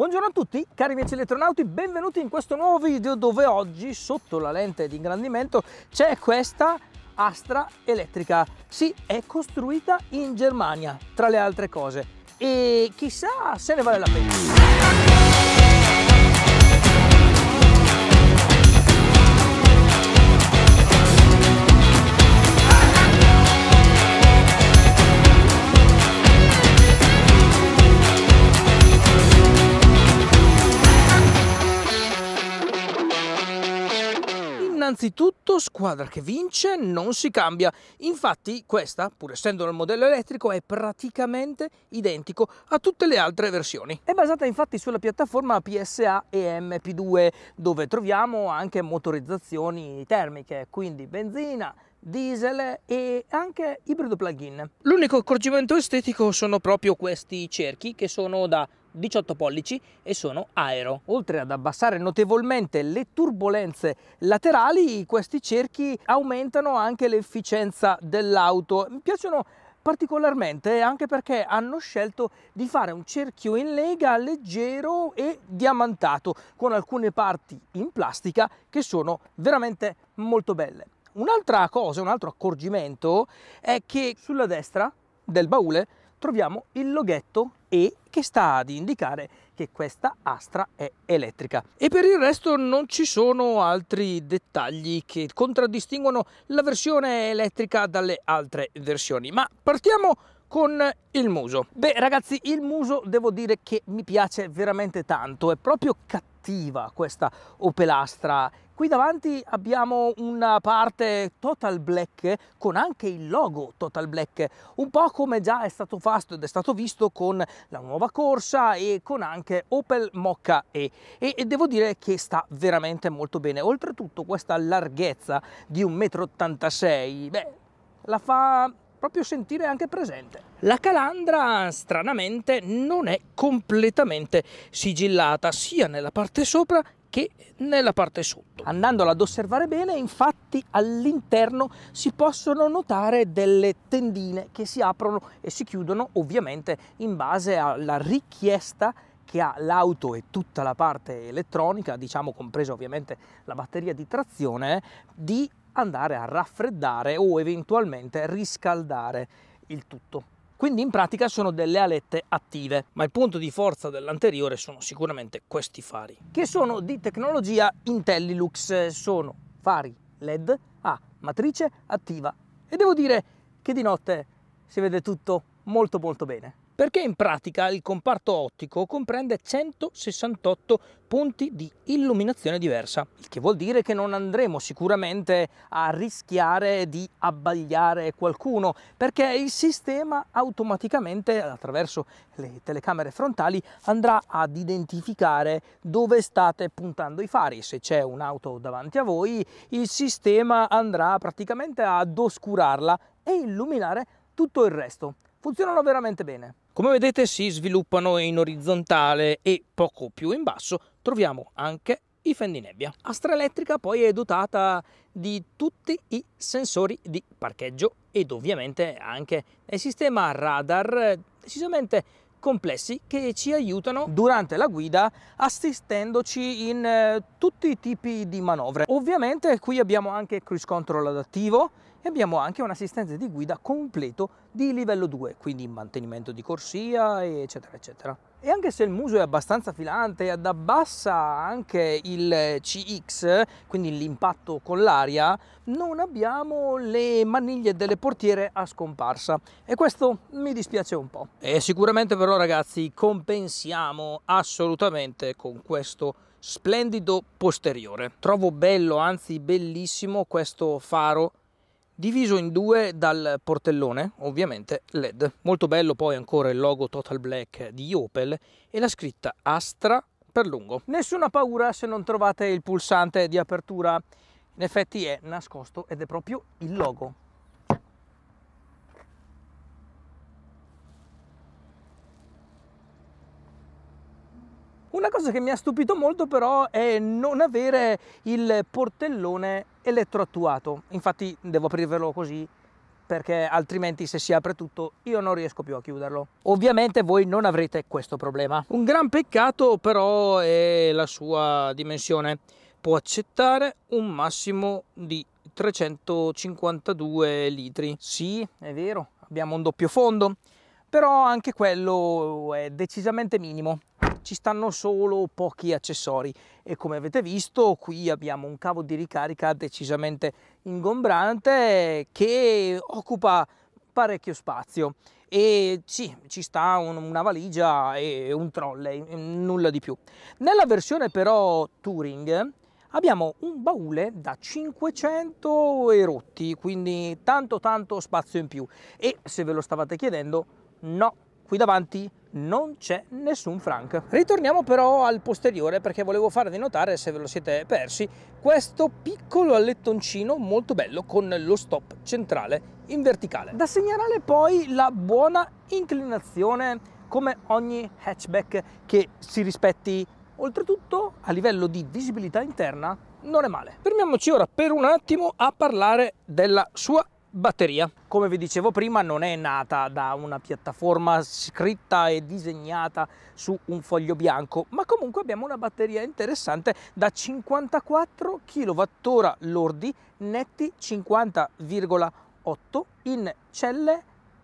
Buongiorno a tutti cari amici elettronauti, benvenuti in questo nuovo video dove oggi sotto la lente di ingrandimento c'è questa Astra elettrica. Sì, è costruita in Germania, tra le altre cose. E chissà se ne vale la pena. Innanzitutto squadra che vince non si cambia, infatti questa, pur essendo nel modello elettrico, è praticamente identico a tutte le altre versioni. È basata infatti sulla piattaforma PSA e MP2 dove troviamo anche motorizzazioni termiche, quindi benzina, diesel e anche ibrido plug-in. L'unico accorgimento estetico sono proprio questi cerchi che sono da 18 pollici e sono aero. Oltre ad abbassare notevolmente le turbulenze laterali, questi cerchi aumentano anche l'efficienza dell'auto. Mi piacciono particolarmente anche perché hanno scelto di fare un cerchio in lega leggero e diamantato con alcune parti in plastica che sono veramente molto belle. Un'altra cosa, un altro accorgimento è che sulla destra del baule troviamo il loghetto e che sta ad indicare che questa astra è elettrica. E per il resto non ci sono altri dettagli che contraddistinguono la versione elettrica dalle altre versioni. Ma partiamo con il muso. Beh ragazzi il muso devo dire che mi piace veramente tanto, è proprio cattiva questa Opel Astra Qui davanti abbiamo una parte Total Black con anche il logo Total Black, un po' come già è stato fatto ed è stato visto con la nuova corsa e con anche Opel Mocca E. E, e devo dire che sta veramente molto bene. Oltretutto questa larghezza di 1,86 m, beh, la fa proprio sentire anche presente. La calandra stranamente non è completamente sigillata sia nella parte sopra che nella parte sotto. Andandola ad osservare bene, infatti all'interno si possono notare delle tendine che si aprono e si chiudono ovviamente in base alla richiesta che ha l'auto e tutta la parte elettronica, diciamo compresa ovviamente la batteria di trazione, di andare a raffreddare o eventualmente riscaldare il tutto quindi in pratica sono delle alette attive, ma il punto di forza dell'anteriore sono sicuramente questi fari, che sono di tecnologia Intellilux, sono fari LED a matrice attiva e devo dire che di notte si vede tutto molto molto bene perché in pratica il comparto ottico comprende 168 punti di illuminazione diversa, il che vuol dire che non andremo sicuramente a rischiare di abbagliare qualcuno, perché il sistema automaticamente attraverso le telecamere frontali andrà ad identificare dove state puntando i fari. Se c'è un'auto davanti a voi, il sistema andrà praticamente ad oscurarla e illuminare tutto il resto funzionano veramente bene. Come vedete si sviluppano in orizzontale e poco più in basso troviamo anche i fendinebbia. nebbia. Astra Elettrica poi è dotata di tutti i sensori di parcheggio ed ovviamente anche del sistema radar decisamente complessi che ci aiutano durante la guida assistendoci in eh, tutti i tipi di manovre. Ovviamente qui abbiamo anche cruise control adattivo e abbiamo anche un'assistenza di guida completo di livello 2, quindi mantenimento di corsia, eccetera, eccetera. E anche se il muso è abbastanza filante ed abbassa anche il CX, quindi l'impatto con l'aria, non abbiamo le maniglie delle portiere a scomparsa e questo mi dispiace un po'. E sicuramente però ragazzi compensiamo assolutamente con questo splendido posteriore. Trovo bello, anzi bellissimo questo faro diviso in due dal portellone, ovviamente LED. Molto bello poi ancora il logo Total Black di Opel e la scritta Astra per lungo. Nessuna paura se non trovate il pulsante di apertura, in effetti è nascosto ed è proprio il logo Una cosa che mi ha stupito molto però è non avere il portellone elettroattuato. Infatti devo aprirvelo così perché altrimenti se si apre tutto io non riesco più a chiuderlo. Ovviamente voi non avrete questo problema. Un gran peccato però è la sua dimensione. Può accettare un massimo di 352 litri. Sì, è vero, abbiamo un doppio fondo però anche quello è decisamente minimo ci stanno solo pochi accessori e come avete visto qui abbiamo un cavo di ricarica decisamente ingombrante che occupa parecchio spazio e sì, ci sta un, una valigia e un trolley, nulla di più. Nella versione però Touring abbiamo un baule da 500 e rotti, quindi tanto tanto spazio in più e se ve lo stavate chiedendo no, qui davanti non c'è nessun Frank. Ritorniamo però al posteriore perché volevo farvi notare, se ve lo siete persi, questo piccolo allettoncino molto bello con lo stop centrale in verticale. Da segnalare poi la buona inclinazione come ogni hatchback che si rispetti. Oltretutto a livello di visibilità interna non è male. Fermiamoci ora per un attimo a parlare della sua Batteria. Come vi dicevo prima non è nata da una piattaforma scritta e disegnata su un foglio bianco, ma comunque abbiamo una batteria interessante da 54 kWh lordi netti 50,8 in celle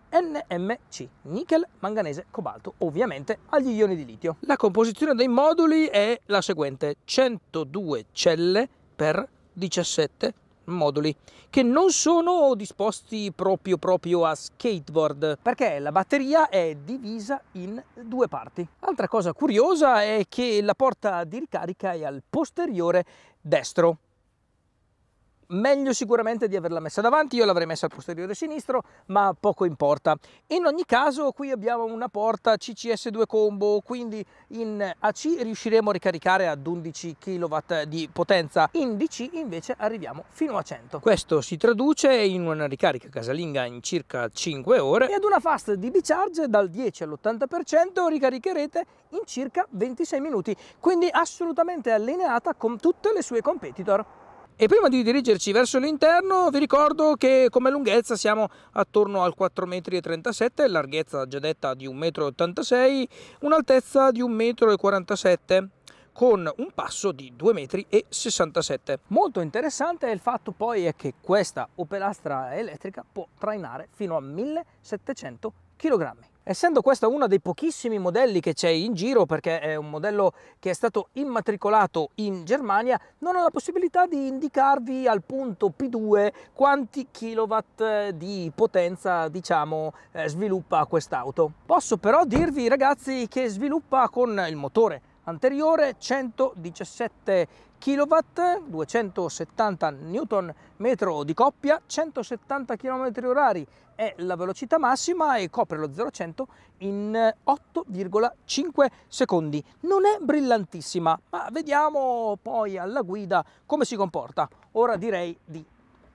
NMC, nickel, manganese, cobalto, ovviamente agli ioni di litio. La composizione dei moduli è la seguente, 102 celle per 17 moduli che non sono disposti proprio, proprio a skateboard perché la batteria è divisa in due parti. Altra cosa curiosa è che la porta di ricarica è al posteriore destro meglio sicuramente di averla messa davanti, io l'avrei messa al posteriore sinistro, ma poco importa. In ogni caso qui abbiamo una porta CCS2 combo, quindi in AC riusciremo a ricaricare ad 11 kW di potenza, in DC invece arriviamo fino a 100. Questo si traduce in una ricarica casalinga in circa 5 ore e ad una fast DB charge dal 10 all'80% ricaricherete in circa 26 minuti, quindi assolutamente allineata con tutte le sue competitor. E prima di dirigerci verso l'interno vi ricordo che come lunghezza siamo attorno al 4,37 m, larghezza già detta di 1,86 m, un'altezza di 1,47 m con un passo di 2,67 m. Molto interessante il fatto poi è che questa opelastra elettrica può trainare fino a 1700 kg. Essendo questo uno dei pochissimi modelli che c'è in giro, perché è un modello che è stato immatricolato in Germania, non ho la possibilità di indicarvi al punto P2 quanti kilowatt eh, di potenza, diciamo, eh, sviluppa quest'auto. Posso però dirvi, ragazzi, che sviluppa con il motore anteriore 117 kW kW, 270 Nm di coppia, 170 km/h è la velocità massima e copre lo 0-100 in 8,5 eh, secondi. Non è brillantissima, ma vediamo poi alla guida come si comporta. Ora direi di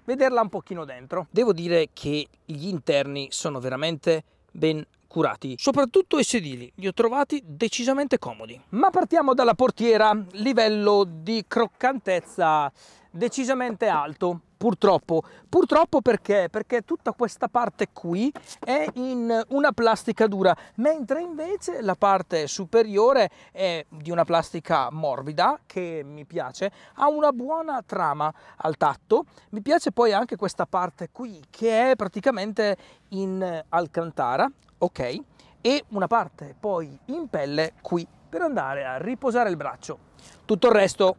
vederla un pochino dentro. Devo dire che gli interni sono veramente ben curati, soprattutto i sedili, li ho trovati decisamente comodi. Ma partiamo dalla portiera, livello di croccantezza decisamente alto purtroppo. Purtroppo perché? Perché tutta questa parte qui è in una plastica dura, mentre invece la parte superiore è di una plastica morbida, che mi piace, ha una buona trama al tatto. Mi piace poi anche questa parte qui, che è praticamente in alcantara, ok? E una parte poi in pelle qui per andare a riposare il braccio. Tutto il resto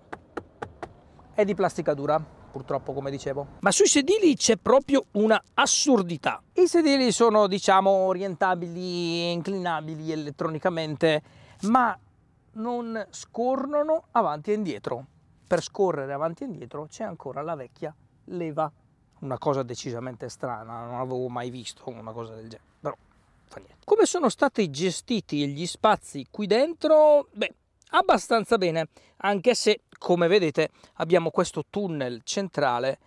è di plastica dura purtroppo come dicevo. Ma sui sedili c'è proprio una assurdità. I sedili sono diciamo orientabili, inclinabili elettronicamente, ma non scorrono avanti e indietro. Per scorrere avanti e indietro c'è ancora la vecchia leva. Una cosa decisamente strana, non avevo mai visto una cosa del genere. Però fa niente. Come sono stati gestiti gli spazi qui dentro? Beh, abbastanza bene, anche se, come vedete, abbiamo questo tunnel centrale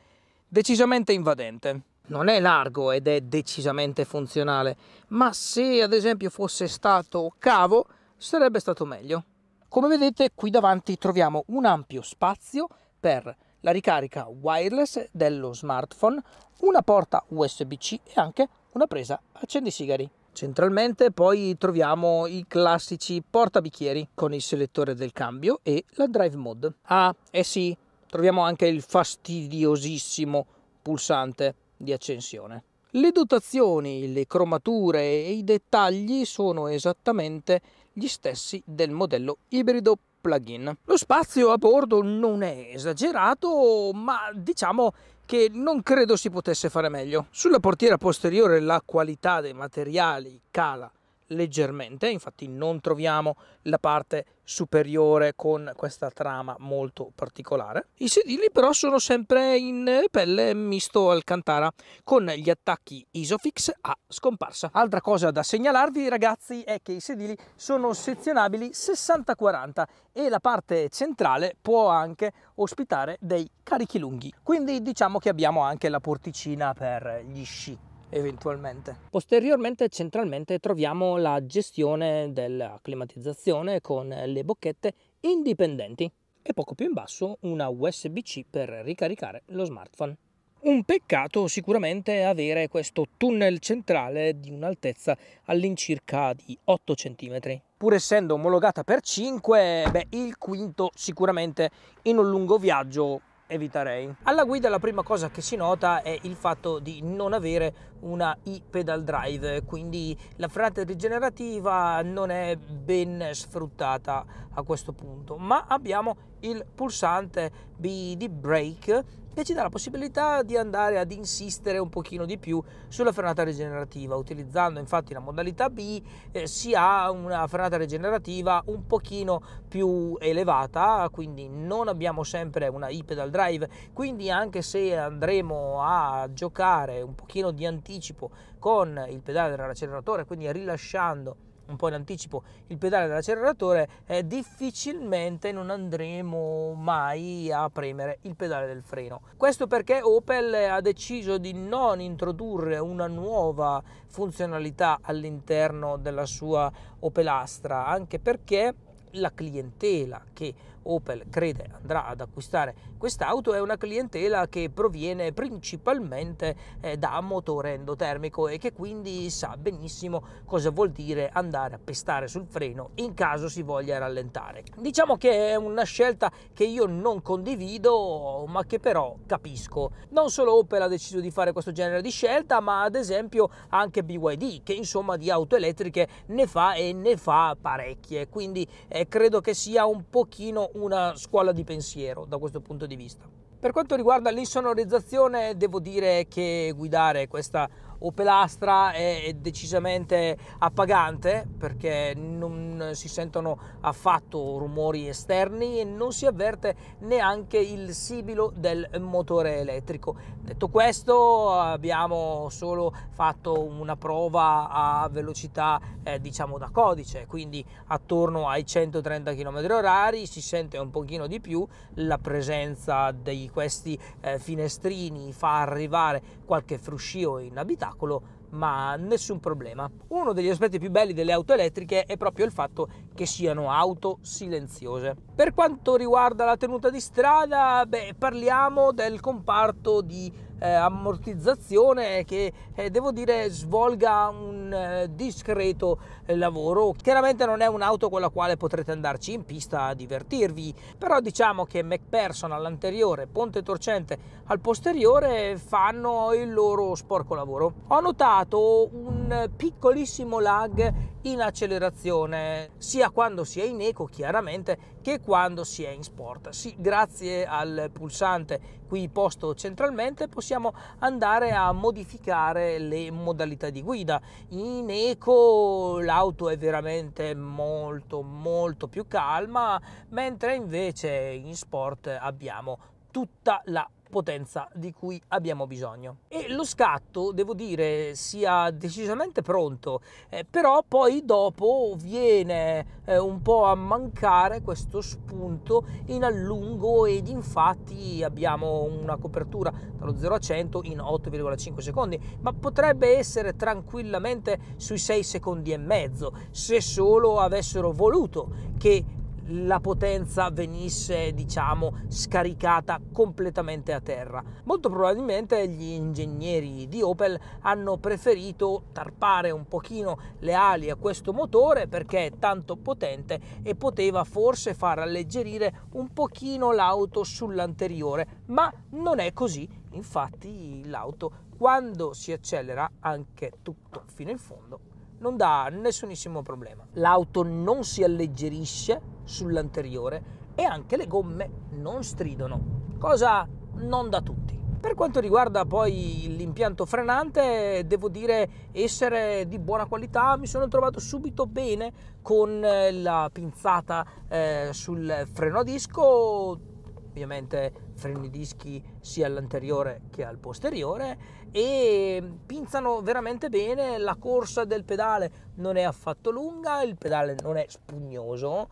decisamente invadente. Non è largo ed è decisamente funzionale, ma se ad esempio fosse stato cavo sarebbe stato meglio. Come vedete qui davanti troviamo un ampio spazio per la ricarica wireless dello smartphone, una porta USB-C e anche una presa accendisigari. Centralmente poi troviamo i classici portabicchieri con il selettore del cambio e la drive mode. Ah, eh sì, troviamo anche il fastidiosissimo pulsante di accensione. Le dotazioni, le cromature e i dettagli sono esattamente gli stessi del modello ibrido plugin. Lo spazio a bordo non è esagerato, ma diciamo che non credo si potesse fare meglio. Sulla portiera posteriore la qualità dei materiali cala leggermente, infatti non troviamo la parte superiore con questa trama molto particolare. I sedili però sono sempre in pelle misto alcantara con gli attacchi Isofix a scomparsa. Altra cosa da segnalarvi ragazzi è che i sedili sono sezionabili 60-40 e la parte centrale può anche ospitare dei carichi lunghi. Quindi diciamo che abbiamo anche la porticina per gli sci eventualmente. Posteriormente e centralmente troviamo la gestione della climatizzazione con le bocchette indipendenti e poco più in basso una USB-C per ricaricare lo smartphone. Un peccato sicuramente avere questo tunnel centrale di un'altezza all'incirca di 8 cm. Pur essendo omologata per 5, beh, il quinto sicuramente in un lungo viaggio eviterei. Alla guida la prima cosa che si nota è il fatto di non avere una e-pedal drive, quindi la frenata rigenerativa non è ben sfruttata a questo punto, ma abbiamo il pulsante B di brake e ci dà la possibilità di andare ad insistere un pochino di più sulla frenata rigenerativa. Utilizzando infatti la modalità B eh, si ha una frenata rigenerativa un pochino più elevata, quindi non abbiamo sempre una e-pedal drive, quindi anche se andremo a giocare un pochino di anticipo con il pedale dell'acceleratore, quindi rilasciando un po' in anticipo il pedale dell'acceleratore, eh, difficilmente non andremo mai a premere il pedale del freno. Questo perché Opel ha deciso di non introdurre una nuova funzionalità all'interno della sua Opel Astra, anche perché la clientela che Opel crede andrà ad acquistare quest'auto è una clientela che proviene principalmente eh, da motore endotermico e che quindi sa benissimo cosa vuol dire andare a pestare sul freno in caso si voglia rallentare. Diciamo che è una scelta che io non condivido ma che però capisco. Non solo Opel ha deciso di fare questo genere di scelta ma ad esempio anche BYD che insomma di auto elettriche ne fa e ne fa parecchie quindi eh, credo che sia un pochino una scuola di pensiero da questo punto di vista. Per quanto riguarda l'insonorizzazione, devo dire che guidare questa o Pelastra è, è decisamente appagante perché non si sentono affatto rumori esterni e non si avverte neanche il sibilo del motore elettrico. Detto questo abbiamo solo fatto una prova a velocità eh, diciamo da codice, quindi attorno ai 130 km/h si sente un pochino di più la presenza di questi eh, finestrini fa arrivare qualche fruscio in inabitato spettacolo, ma nessun problema. Uno degli aspetti più belli delle auto elettriche è proprio il fatto che siano auto silenziose. Per quanto riguarda la tenuta di strada, beh, parliamo del comparto di eh, ammortizzazione che eh, devo dire svolga un eh, discreto lavoro. Chiaramente non è un'auto con la quale potrete andarci in pista a divertirvi, però diciamo che McPherson all'anteriore, Ponte Torcente al posteriore fanno il loro sporco lavoro. Ho notato un piccolissimo lag in accelerazione, sia quando si è in eco chiaramente che quando si è in sport. Sì, grazie al pulsante qui posto centralmente possiamo andare a modificare le modalità di guida. In eco l'auto è veramente molto molto più calma, mentre invece in sport abbiamo tutta la potenza di cui abbiamo bisogno. E lo scatto, devo dire, sia decisamente pronto, eh, però poi dopo viene eh, un po' a mancare questo spunto in allungo ed infatti abbiamo una copertura dallo 0 a 100 in 8,5 secondi, ma potrebbe essere tranquillamente sui 6 secondi e mezzo se solo avessero voluto che la potenza venisse diciamo scaricata completamente a terra. Molto probabilmente gli ingegneri di Opel hanno preferito tarpare un pochino le ali a questo motore perché è tanto potente e poteva forse far alleggerire un pochino l'auto sull'anteriore, ma non è così, infatti l'auto quando si accelera anche tutto fino in fondo non dà nessunissimo problema. L'auto non si alleggerisce sull'anteriore e anche le gomme non stridono, cosa non da tutti. Per quanto riguarda poi l'impianto frenante, devo dire essere di buona qualità, mi sono trovato subito bene con eh, la pinzata eh, sul freno a disco, ovviamente freni dischi sia all'anteriore che al posteriore e mm, pinzano veramente bene la corsa del pedale non è affatto lunga il pedale non è spugnoso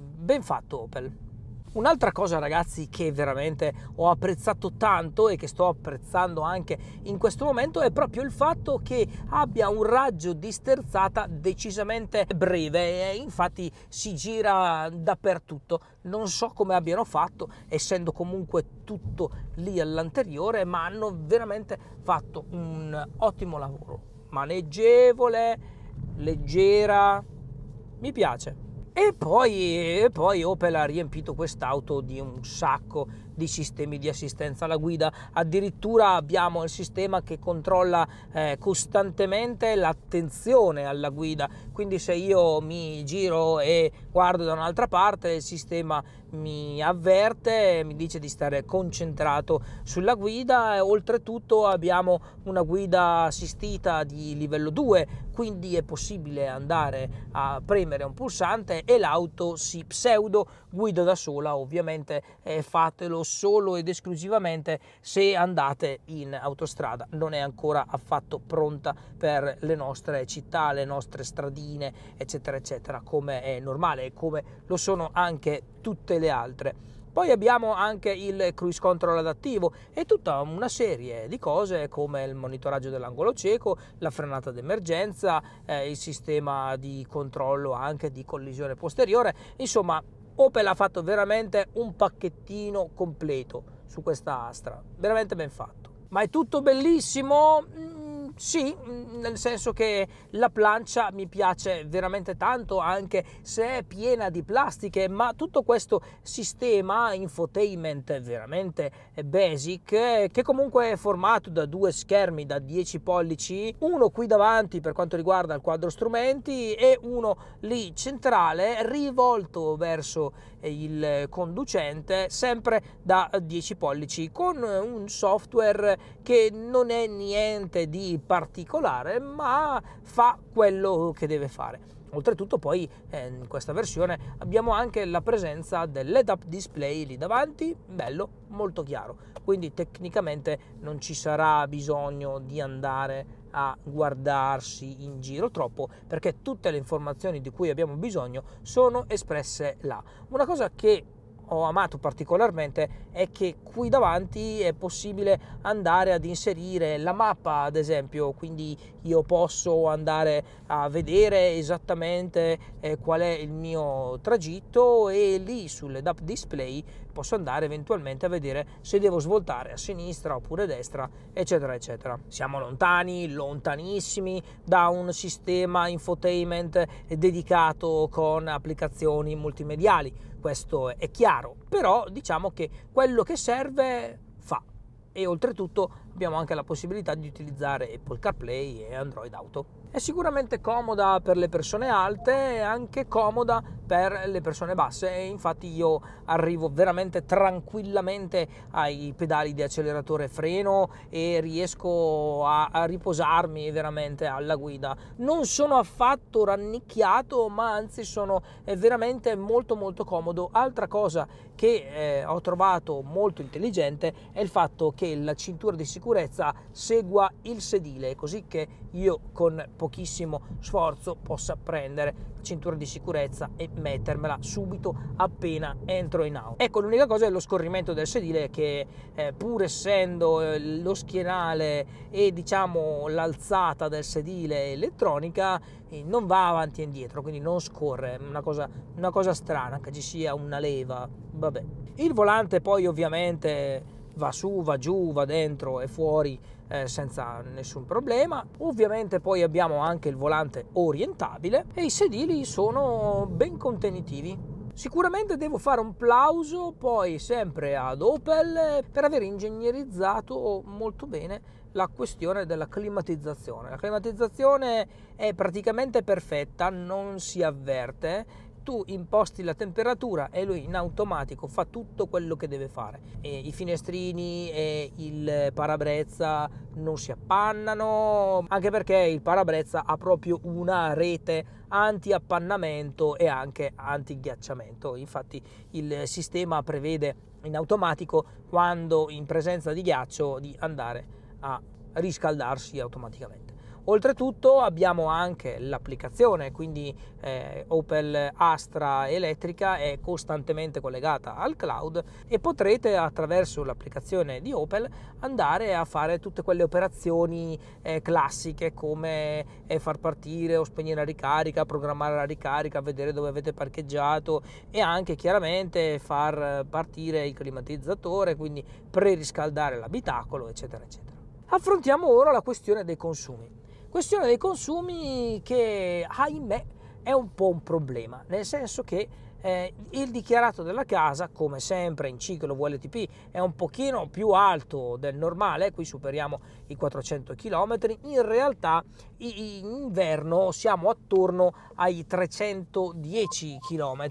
ben fatto Opel Un'altra cosa ragazzi che veramente ho apprezzato tanto e che sto apprezzando anche in questo momento è proprio il fatto che abbia un raggio di sterzata decisamente breve e infatti si gira dappertutto. Non so come abbiano fatto, essendo comunque tutto lì all'anteriore, ma hanno veramente fatto un ottimo lavoro. Maneggevole, leggera, mi piace. E poi, e poi Opel ha riempito quest'auto di un sacco di sistemi di assistenza alla guida, addirittura abbiamo il sistema che controlla eh, costantemente l'attenzione alla guida, quindi se io mi giro e guardo da un'altra parte il sistema mi avverte, mi dice di stare concentrato sulla guida e oltretutto abbiamo una guida assistita di livello 2, quindi è possibile andare a premere un pulsante e l'auto si pseudo guida da sola, ovviamente eh, fatelo solo ed esclusivamente se andate in autostrada, non è ancora affatto pronta per le nostre città, le nostre stradine, eccetera, eccetera, come è normale e come lo sono anche tutte le altre. Poi abbiamo anche il cruise control adattivo e tutta una serie di cose come il monitoraggio dell'angolo cieco, la frenata d'emergenza, eh, il sistema di controllo anche di collisione posteriore, insomma Opel ha fatto veramente un pacchettino completo su questa Astra, veramente ben fatto. Ma è tutto bellissimo? sì, mm, nel senso che la plancia mi piace veramente tanto, anche se è piena di plastiche, ma tutto questo sistema infotainment veramente basic, che comunque è formato da due schermi da 10 pollici, uno qui davanti per quanto riguarda il quadro strumenti e uno lì centrale rivolto verso il conducente, sempre da 10 pollici, con un software che non è niente di particolare, ma fa quello che deve fare. Oltretutto poi ehm, in questa versione abbiamo anche la presenza dell'EDAP display lì davanti, bello, molto chiaro, quindi tecnicamente non ci sarà bisogno di andare a guardarsi in giro troppo perché tutte le informazioni di cui abbiamo bisogno sono espresse là. Una cosa che ho amato particolarmente è che qui davanti è possibile andare ad inserire la mappa ad esempio quindi io posso andare a vedere esattamente eh, qual è il mio tragitto e lì DAP display posso andare eventualmente a vedere se devo svoltare a sinistra oppure a destra eccetera eccetera siamo lontani lontanissimi da un sistema infotainment dedicato con applicazioni multimediali questo è chiaro, però diciamo che quello che serve fa e oltretutto abbiamo anche la possibilità di utilizzare Apple CarPlay e Android Auto. È sicuramente comoda per le persone alte e anche comoda per le persone basse e infatti io arrivo veramente tranquillamente ai pedali di acceleratore freno e riesco a, a riposarmi veramente alla guida. Non sono affatto rannicchiato ma anzi sono veramente molto molto comodo. Altra cosa che eh, ho trovato molto intelligente è il fatto che la cintura di sicurezza sicurezza segua il sedile, così che io con pochissimo sforzo possa prendere la cintura di sicurezza e mettermela subito appena entro in auto. Ecco, l'unica cosa è lo scorrimento del sedile che eh, pur essendo eh, lo schienale e diciamo l'alzata del sedile elettronica eh, non va avanti e indietro, quindi non scorre, una cosa, una cosa strana che ci sia una leva, vabbè. Il volante poi ovviamente va su, va giù, va dentro e fuori eh, senza nessun problema. Ovviamente poi abbiamo anche il volante orientabile e i sedili sono ben contenitivi. Sicuramente devo fare un plauso poi sempre ad Opel per aver ingegnerizzato molto bene la questione della climatizzazione. La climatizzazione è praticamente perfetta, non si avverte tu imposti la temperatura e lui in automatico fa tutto quello che deve fare. E I finestrini e il parabrezza non si appannano, anche perché il parabrezza ha proprio una rete anti-appannamento e anche anti-ghiacciamento. Infatti il sistema prevede in automatico quando in presenza di ghiaccio di andare a riscaldarsi automaticamente. Oltretutto abbiamo anche l'applicazione, quindi eh, Opel Astra elettrica è costantemente collegata al cloud e potrete attraverso l'applicazione di Opel andare a fare tutte quelle operazioni eh, classiche come eh, far partire o spegnere la ricarica, programmare la ricarica, vedere dove avete parcheggiato e anche chiaramente far partire il climatizzatore, quindi preriscaldare l'abitacolo, eccetera, eccetera. Affrontiamo ora la questione dei consumi. Questione dei consumi che, ahimè, è un po' un problema, nel senso che eh, il dichiarato della casa, come sempre in ciclo VLTP, è un pochino più alto del normale, qui superiamo i 400 km, in realtà in inverno siamo attorno ai 310 km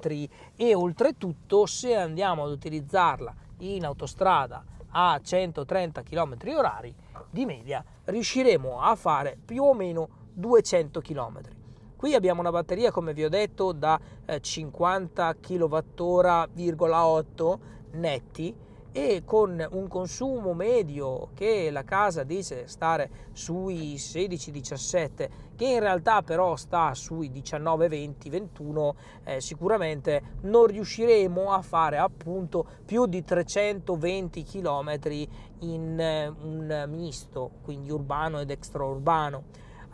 e oltretutto se andiamo ad utilizzarla in autostrada a 130 km orari di media riusciremo a fare più o meno 200 km. Qui abbiamo una batteria, come vi ho detto, da 50 eh, kWh,8 netti e con un consumo medio che la casa dice stare sui 16-17 che in realtà però sta sui 19 20 21 eh, sicuramente non riusciremo a fare appunto più di 320 km in eh, un misto quindi urbano ed extraurbano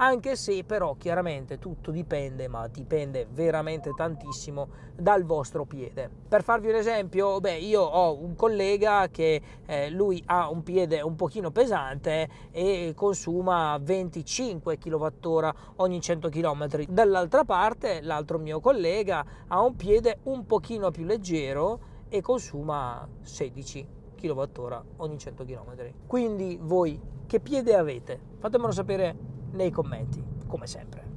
anche se però chiaramente tutto dipende, ma dipende veramente tantissimo dal vostro piede. Per farvi un esempio, beh, io ho un collega che eh, lui ha un piede un pochino pesante e consuma 25 kWh ogni 100 km. Dall'altra parte, l'altro mio collega ha un piede un pochino più leggero e consuma 16 kWh ogni 100 km. Quindi voi che piede avete? Fatemelo sapere nei commenti, come sempre.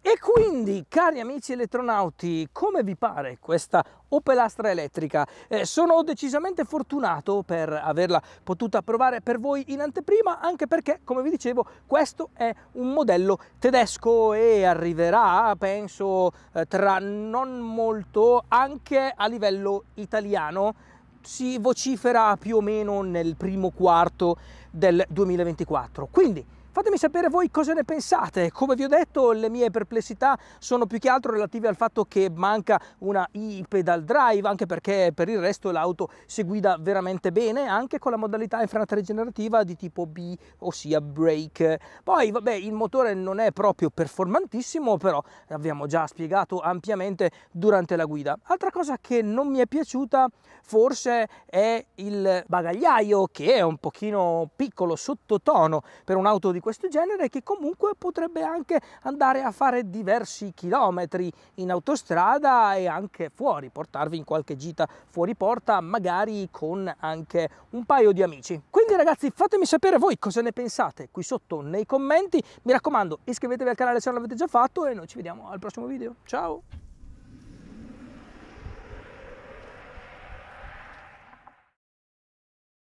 E quindi, cari amici elettronauti, come vi pare questa Opel Astra elettrica? Eh, sono decisamente fortunato per averla potuta provare per voi in anteprima, anche perché, come vi dicevo, questo è un modello tedesco e arriverà, penso, eh, tra non molto anche a livello italiano si vocifera più o meno nel primo quarto del 2024. Quindi Fatemi sapere voi cosa ne pensate. Come vi ho detto, le mie perplessità sono più che altro relative al fatto che manca una i pedal drive, anche perché per il resto l'auto si guida veramente bene, anche con la modalità frenata regenerativa di tipo B, ossia brake. Poi, vabbè, il motore non è proprio performantissimo, però abbiamo già spiegato ampiamente durante la guida. Altra cosa che non mi è piaciuta forse è il bagagliaio che è un pochino piccolo sottotono per un'auto di questo genere che comunque potrebbe anche andare a fare diversi chilometri in autostrada e anche fuori, portarvi in qualche gita fuori porta, magari con anche un paio di amici. Quindi ragazzi fatemi sapere voi cosa ne pensate qui sotto nei commenti, mi raccomando iscrivetevi al canale se non l'avete già fatto e noi ci vediamo al prossimo video, ciao!